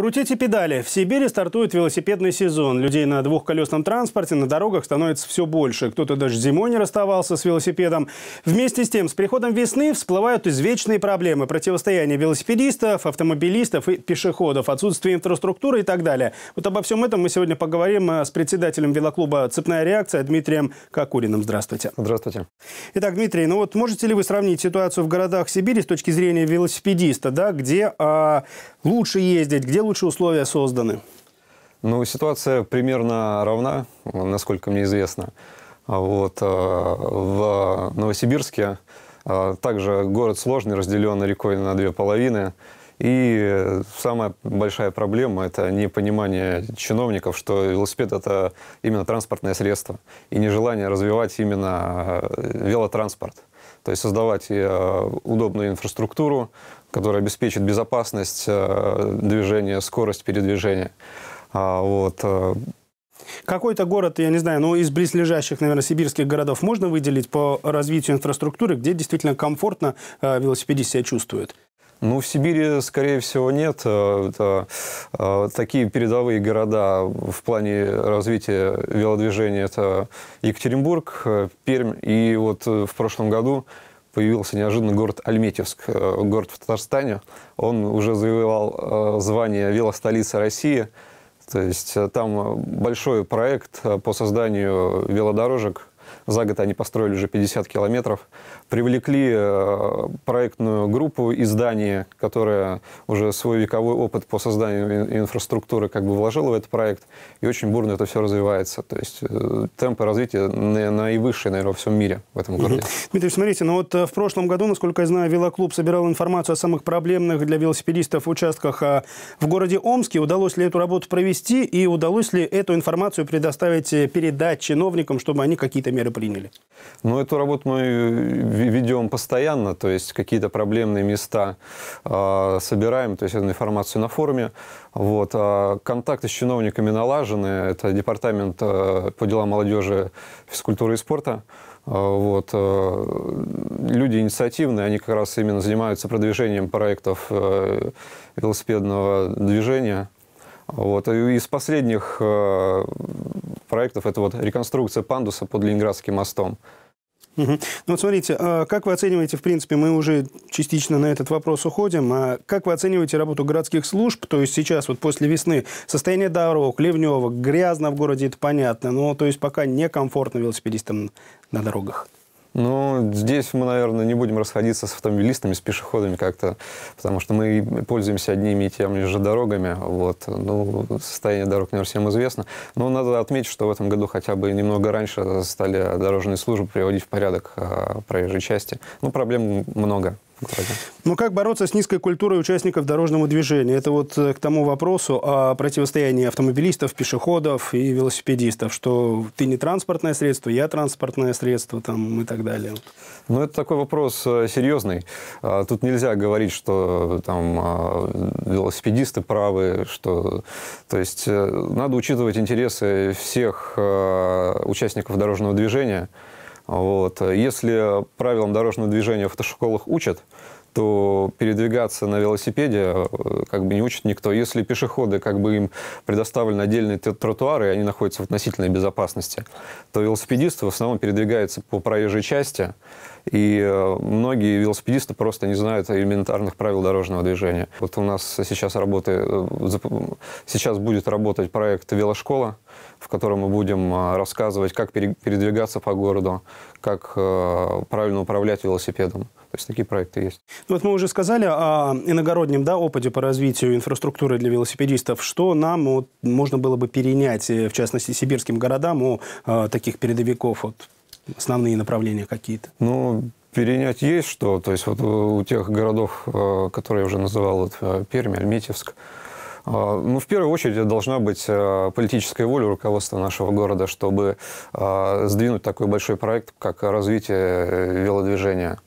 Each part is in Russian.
Крутите педали. В Сибири стартует велосипедный сезон. Людей на двухколесном транспорте на дорогах становится все больше. Кто-то даже зимой не расставался с велосипедом. Вместе с тем, с приходом весны всплывают извечные проблемы. Противостояние велосипедистов, автомобилистов и пешеходов, отсутствие инфраструктуры и так далее. Вот обо всем этом мы сегодня поговорим э, с председателем велоклуба «Цепная реакция» Дмитрием Кокуриным. Здравствуйте. Здравствуйте. Итак, Дмитрий, ну вот можете ли вы сравнить ситуацию в городах Сибири с точки зрения велосипедиста, да, где а, лучше ездить, где лучше лучшие условия созданы? Ну, ситуация примерно равна, насколько мне известно. Вот, э, в Новосибирске э, также город сложный, разделен рекой на две половины. И самая большая проблема – это непонимание чиновников, что велосипед – это именно транспортное средство, и нежелание развивать именно э, велотранспорт то есть создавать э, удобную инфраструктуру, которая обеспечит безопасность э, движения, скорость передвижения. А, вот. Э. Какой-то город, я не знаю, ну, из близлежащих, наверное, сибирских городов можно выделить по развитию инфраструктуры, где действительно комфортно велосипедист себя чувствует? Ну, в Сибири, скорее всего, нет. Э, это, э, такие передовые города в плане развития велодвижения – это Екатеринбург, э, Пермь. И вот в прошлом году появился неожиданно город Альметьевск, город в Татарстане. Он уже завоевал звание велостолицы России. То есть там большой проект по созданию велодорожек за год они построили уже 50 километров. Привлекли э, проектную группу из Дании, которая уже свой вековой опыт по созданию инфраструктуры как бы вложила в этот проект. И очень бурно это все развивается. То есть э, темпы развития наивысшие, наверное, во всем мире в этом городе. Дмитрий, смотрите, ну вот э, в прошлом году, насколько я знаю, велоклуб собирал информацию о самых проблемных для велосипедистов участках а, в городе Омске. Удалось ли эту работу провести и удалось ли эту информацию предоставить передать чиновникам, чтобы они какие-то меры меры приняли? Ну, эту работу мы э, ведем постоянно, то есть какие-то проблемные места э, собираем, то есть эту информацию на форуме. Вот. А контакты с чиновниками налажены, это департамент э, по делам молодежи, физкультуры и спорта. А, вот. Э, люди инициативные, они как раз именно занимаются продвижением проектов э, велосипедного движения. Вот. И из последних проектов. Это вот реконструкция пандуса под Ленинградским мостом. Ну вот смотрите, а как вы оцениваете, в принципе, мы уже частично на этот вопрос уходим, а как вы оцениваете работу городских служб, то есть сейчас, вот после весны, состояние дорог, ливневок, грязно в городе, это понятно, но то есть пока некомфортно велосипедистам на дорогах? Ну, здесь мы, наверное, не будем расходиться с автомобилистами, с пешеходами как-то, потому что мы пользуемся одними и теми же дорогами. Вот. Ну, состояние дорог, наверное, всем известно. Но надо отметить, что в этом году хотя бы немного раньше стали дорожные службы приводить в порядок а, проезжей части. Ну, проблем много городе. Ну, как бороться с низкой культурой участников дорожного движения? Это вот э, к тому вопросу о противостоянии автомобилистов, пешеходов и велосипедистов, что ты не транспортное средство, я транспортное средство там, и так далее. Ну, это такой вопрос э, серьезный. А, тут нельзя говорить, что там а, велосипедисты правы, что... То есть э, надо учитывать интересы всех участников дорожного движения, вот. Если правилам дорожного движения в автошколах учат, то передвигаться на велосипеде э, как бы не учит никто. Если пешеходы, как бы им предоставлены отдельные тротуары, и они находятся в относительной безопасности, то велосипедисты в основном передвигаются по проезжей части, и э, многие велосипедисты просто не знают элементарных правил дорожного движения. Вот у нас сейчас работает, э, сейчас будет работать проект «Велошкола», в котором мы будем а, рассказывать, как передвигаться по городу, как э, правильно управлять велосипедом. То есть такие проекты есть. Ну, вот мы уже сказали о иногороднем да, опыте по развитию инфраструктуры для велосипедистов. Что нам вот, можно было бы перенять, э, в частности, сибирским городам у э, таких передовиков? Вот, основные направления какие-то? Ну, перенять есть что. То есть вот у тех городов, э, которые я уже называл, вот, Пермь, Альметьевск, а, ну, в первую очередь, должна быть э, политическая воля руководства нашего города, чтобы а, сдвинуть такой большой проект, как развитие э, велодвижения.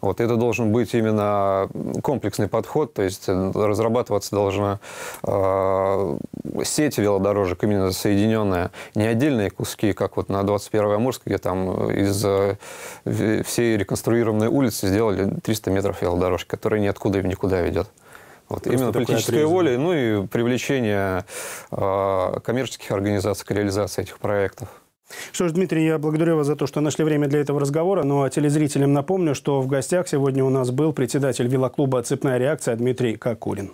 Вот это должен быть именно комплексный подход, то есть э, разрабатываться должна э, сеть велодорожек, именно соединенная, не отдельные куски, как вот на 21 й Амурск, где там из э, всей реконструированной улицы сделали 300 метров велодорожки, которые ниоткуда и никуда ведет. Вот, именно политической отрезание. волей, ну и привлечение э, коммерческих организаций к реализации этих проектов. Что ж, Дмитрий, я благодарю вас за то, что нашли время для этого разговора. Ну а телезрителям напомню, что в гостях сегодня у нас был председатель велоклуба «Цепная реакция» Дмитрий Кокурин.